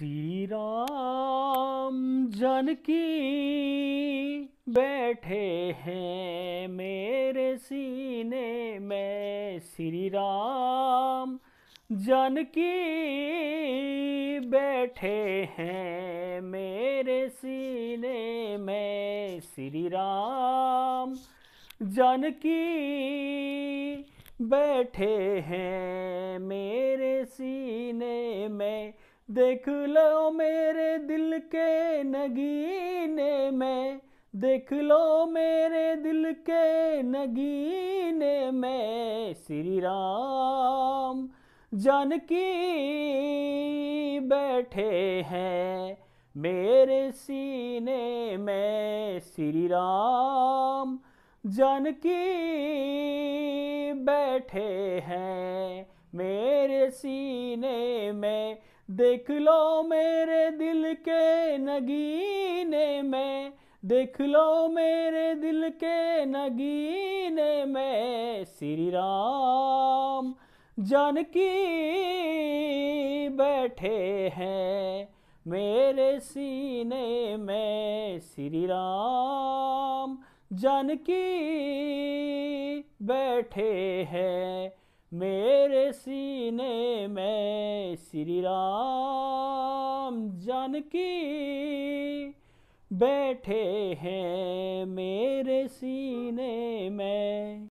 श्री राम जन की बैठे हैं मेरे सीने में श्री राम जन की बैठे हैं मेरे सीने में श्री राम जन की बैठे हैं मेरे देख लो मेरे दिल के नगीने में देख लो मेरे दिल के नगीने में श्री राम जानकी बैठे हैं मेरे सीने में श्री राम जानकी बैठे हैं मेरे सीने देख लो मेरे दिल के नगीने में देख लो मेरे दिल के नगीने में श्री राम जानकी बैठे हैं मेरे सीने में श्री राम जानकी बैठे हैं मेरे सीने में श्री राम जानकी बैठे हैं मेरे सीने में